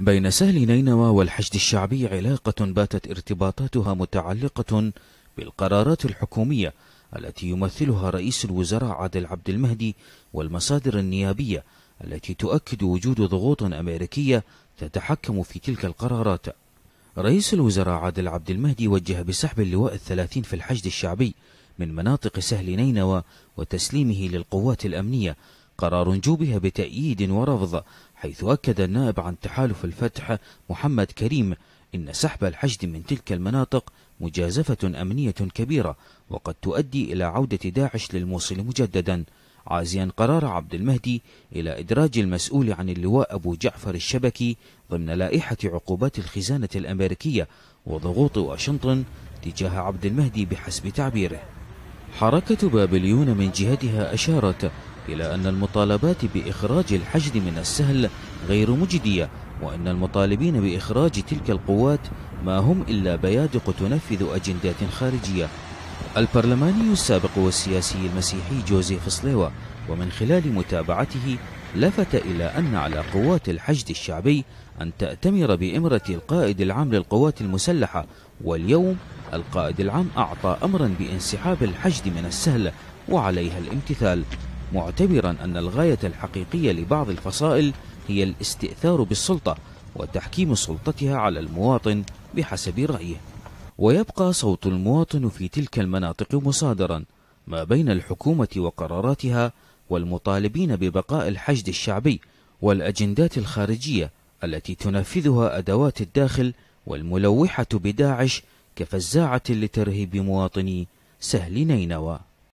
بين سهل نينوى والحشد الشعبي علاقة باتت ارتباطاتها متعلقة بالقرارات الحكومية التي يمثلها رئيس الوزراء عادل عبد المهدي والمصادر النيابية التي تؤكد وجود ضغوط أمريكية تتحكم في تلك القرارات رئيس الوزراء عادل عبد المهدي وجه بسحب اللواء الثلاثين في الحشد الشعبي من مناطق سهل نينوى وتسليمه للقوات الأمنية قرار جوبه بتأييد ورفض حيث أكد النائب عن تحالف الفتح محمد كريم إن سحب الحشد من تلك المناطق مجازفة أمنية كبيرة وقد تؤدي إلى عودة داعش للموصل مجددا عازيا قرار عبد المهدي إلى إدراج المسؤول عن اللواء أبو جعفر الشبكي ضمن لائحة عقوبات الخزانة الأمريكية وضغوط واشنطن تجاه عبد المهدي بحسب تعبيره حركة بابليون من جهتها أشارت إلى أن المطالبات بإخراج الحشد من السهل غير مجدية وأن المطالبين بإخراج تلك القوات ما هم إلا بيادق تنفذ أجندات خارجية البرلماني السابق والسياسي المسيحي جوزيف سليوا ومن خلال متابعته لفت إلى أن على قوات الحشد الشعبي أن تأتمر بإمرة القائد العام للقوات المسلحة واليوم القائد العام أعطى أمرا بانسحاب الحشد من السهل وعليها الامتثال معتبرا أن الغاية الحقيقية لبعض الفصائل هي الاستئثار بالسلطة وتحكيم سلطتها على المواطن بحسب رأيه ويبقى صوت المواطن في تلك المناطق مصادرا ما بين الحكومة وقراراتها والمطالبين ببقاء الحشد الشعبي والأجندات الخارجية التي تنفذها أدوات الداخل والملوحة بداعش كفزاعة لترهيب مواطني سهل نينوى